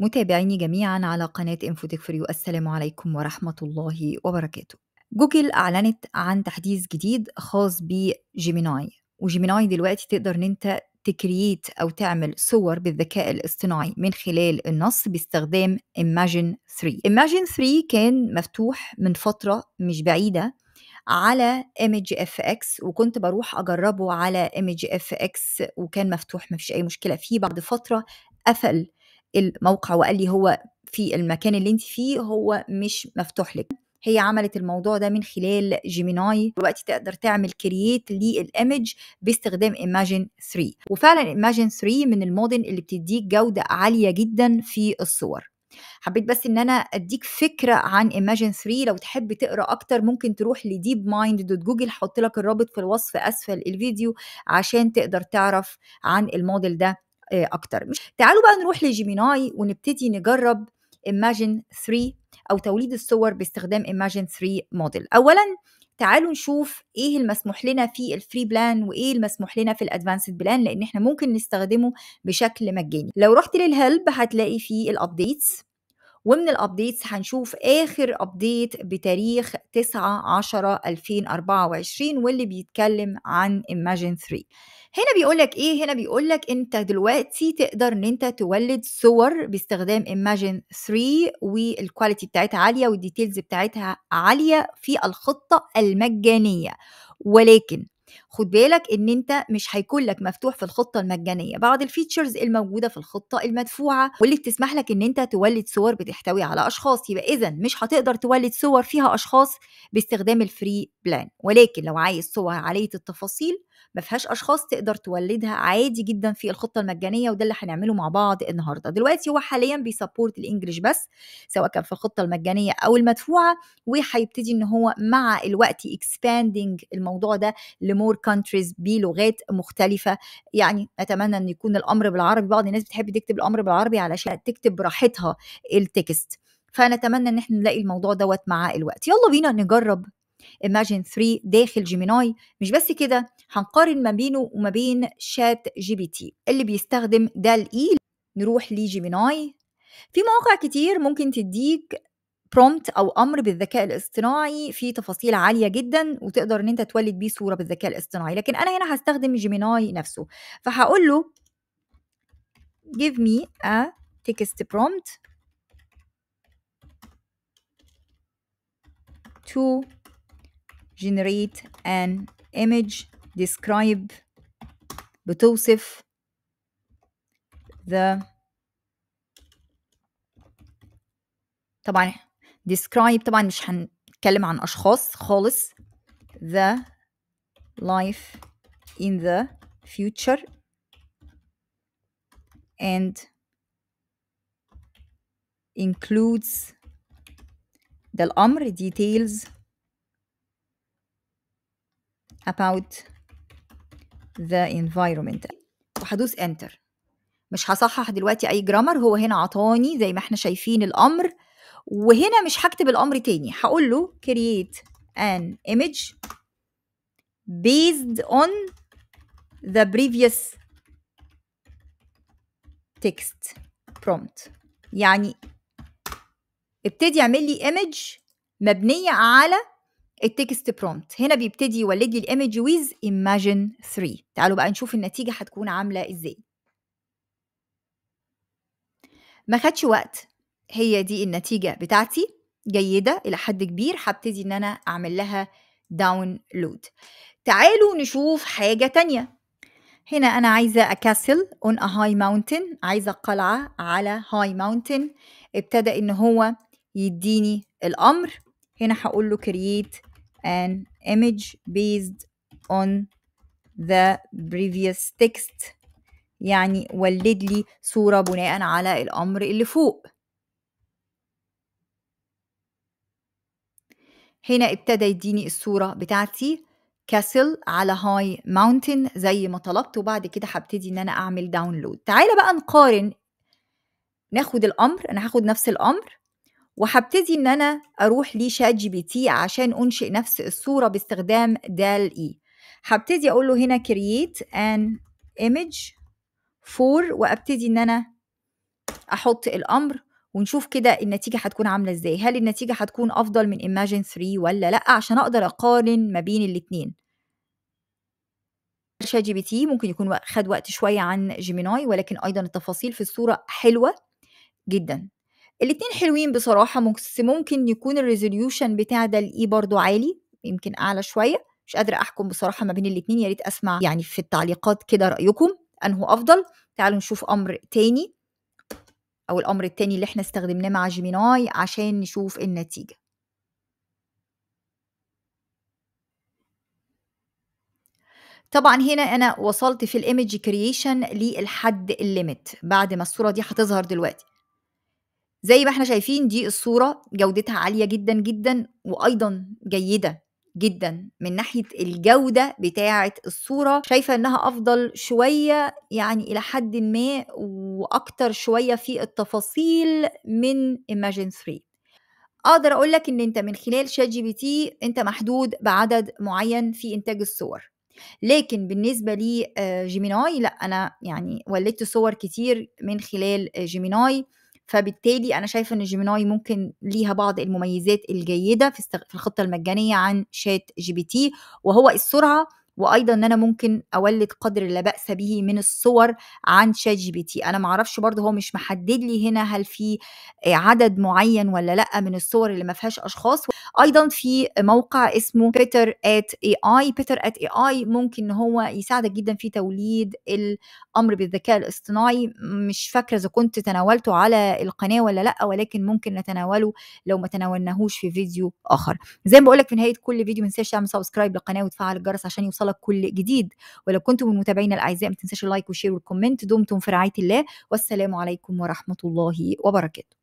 متابعيني جميعا على قناة انفوتك فريو السلام عليكم ورحمة الله وبركاته جوجل أعلنت عن تحديث جديد خاص بجيميناي وجيميناي دلوقتي تقدر ان انت تكرييت او تعمل صور بالذكاء الاصطناعي من خلال النص باستخدام Imagine 3 Imagine 3 كان مفتوح من فترة مش بعيدة على ايمج اف اكس وكنت بروح اجربه على ايمج اف اكس وكان مفتوح ما فيش اي مشكله فيه بعد فتره قفل الموقع وقال لي هو في المكان اللي انت فيه هو مش مفتوح لك هي عملت الموضوع ده من خلال جيميناي دلوقتي تقدر تعمل كرييت للايمج باستخدام ايماجين 3 وفعلا ايماجين 3 من المودن اللي بتديك جوده عاليه جدا في الصور حبيت بس ان انا اديك فكره عن ايماجين 3 لو تحب تقرا اكتر ممكن تروح لديب مايند دوت جوجل حط لك الرابط في الوصف اسفل الفيديو عشان تقدر تعرف عن الموديل ده آه، اكتر مش تعالوا بقى نروح لجيميناي ونبتدي نجرب Imagine 3 او توليد الصور باستخدام Imagine 3 موديل اولا تعالوا نشوف ايه المسموح لنا في الفري بلان وايه المسموح لنا في الادفانسد بلان لان احنا ممكن نستخدمه بشكل مجاني لو رحت للهلب هتلاقي فيه الابديتس ومن الابديتس هنشوف اخر ابديت بتاريخ 9 10 2024 واللي بيتكلم عن Imagine 3 هنا بيقولك ايه هنا بيقولك انت دلوقتي تقدر ان انت تولد صور باستخدام Imagine 3 والكواليتي بتاعتها عاليه والديتيلز بتاعتها عاليه في الخطه المجانيه ولكن خد بالك ان انت مش هيكون لك مفتوح في الخطه المجانيه بعض الفيتشرز الموجوده في الخطه المدفوعه واللي بتسمح لك ان انت تولد صور بتحتوي على اشخاص يبقى اذا مش هتقدر تولد صور فيها اشخاص باستخدام الفري بلان ولكن لو عايز صور عاليه التفاصيل ما فيهاش اشخاص تقدر تولدها عادي جدا في الخطه المجانيه وده اللي هنعمله مع بعض النهارده دلوقتي هو حاليا بيسبورت الانجليش بس سواء كان في الخطه المجانيه او المدفوعه وهيبتدي ان هو مع الوقت اكسباندنج الموضوع ده لمور كانتريز بلغات مختلفه يعني اتمنى ان يكون الامر بالعربي بعض الناس بتحب تكتب الامر بالعربي علشان تكتب براحتها التكست فنتمنى ان احنا نلاقي الموضوع دوت مع الوقت يلا بينا نجرب Imagine 3 داخل جيميناي مش بس كده هنقارن ما بينه وما بين شات جي بي تي اللي بيستخدم دال اي نروح لجيميناي في مواقع كتير ممكن تديك برومت او امر بالذكاء الاصطناعي في تفاصيل عاليه جدا وتقدر ان انت تولد بيه صوره بالذكاء الاصطناعي لكن انا هنا هستخدم جيميناي نفسه فهقول له give me a text prompt to generate an image describe بتوصف the طبعا describe طبعا مش هنتكلم عن أشخاص خالص the life in the future and includes the الأمر details about the environment وهدوس enter مش هصحح دلوقتي اي جرامر هو هنا عطاني زي ما احنا شايفين الامر وهنا مش هكتب الامر تاني هقول له create an image based on the previous text prompt يعني ابتدي اعمل لي image مبنيه على التكست برومت هنا بيبتدي يولد لي الايمج ويز ايماجين 3 تعالوا بقى نشوف النتيجه هتكون عامله ازاي ما خدش وقت هي دي النتيجه بتاعتي جيده الى حد كبير هبتدي ان انا اعمل لها داونلود تعالوا نشوف حاجه تانية هنا انا عايزه اكاسل اون ا هاي ماونتن عايزه قلعه على هاي ماونتن ابتدى ان هو يديني الامر هنا هقول له كرييت an image based on the previous text يعني ولد لي صورة بناء على الأمر اللي فوق هنا ابتدى يديني الصورة بتاعتي كاسل على هاي ماونتن زي ما طلبت وبعد كده هبتدي ان انا اعمل داونلود تعالى بقى نقارن ناخد الامر انا هاخد نفس الامر وهبتدي ان انا اروح لشات جي بي تي عشان انشئ نفس الصوره باستخدام دال اي هبتدي اقول له هنا create an image for وابتدي ان انا احط الامر ونشوف كده النتيجة هتكون عاملة ازاي هل النتيجة هتكون أفضل من Imagine 3 ولا لأ عشان أقدر أقارن ما بين الاتنين شات جي بي تي ممكن يكون خد وقت شوية عن جيميناي ولكن أيضا التفاصيل في الصورة حلوة جدا الاتنين حلوين بصراحة بس ممكن يكون الريزوليوشن بتاع ده الإي برضو عالي يمكن أعلى شوية مش قادرة أحكم بصراحة ما بين الاتنين يا ريت أسمع يعني في التعليقات كده رأيكم أنه أفضل تعالوا نشوف أمر تاني أو الأمر التاني اللي احنا استخدمناه مع جيميناي عشان نشوف النتيجة طبعا هنا انا وصلت في الايمج كرييشن للحد الليميت بعد ما الصوره دي هتظهر دلوقتي زي ما احنا شايفين دي الصورة جودتها عالية جدا جدا وأيضا جيدة جدا من ناحية الجودة بتاعة الصورة شايفة انها افضل شوية يعني الى حد ما واكتر شوية في التفاصيل من Imagine 3 اقدر اقول لك ان انت من خلال شات جي بي تي انت محدود بعدد معين في انتاج الصور لكن بالنسبه لي جيميناي آه، لا انا يعني ولدت صور كتير من خلال جيميناي فبالتالي انا شايفه ان جيميناي ممكن ليها بعض المميزات الجيده في الخطه المجانيه عن شات جي بي تي وهو السرعه وايضا ان انا ممكن اولد قدر لا باس به من الصور عن شات جي بي تي انا معرفش برضه هو مش محدد لي هنا هل في عدد معين ولا لا من الصور اللي ما فيهاش اشخاص ايضا في موقع اسمه بيتر ات اي اي بيتر ات اي اي ممكن ان هو يساعدك جدا في توليد الامر بالذكاء الاصطناعي مش فاكره اذا كنت تناولته على القناه ولا لا ولكن ممكن نتناوله لو ما تناولناهوش في فيديو اخر زي ما بقول لك في نهايه كل فيديو ما تنساش تعمل سبسكرايب للقناه وتفعل الجرس عشان يوصل يوصلك كل جديد ولو كنتم من متابعينا الاعزاء ما تنساش اللايك وشير والكومنت دمتم في رعايه الله والسلام عليكم ورحمه الله وبركاته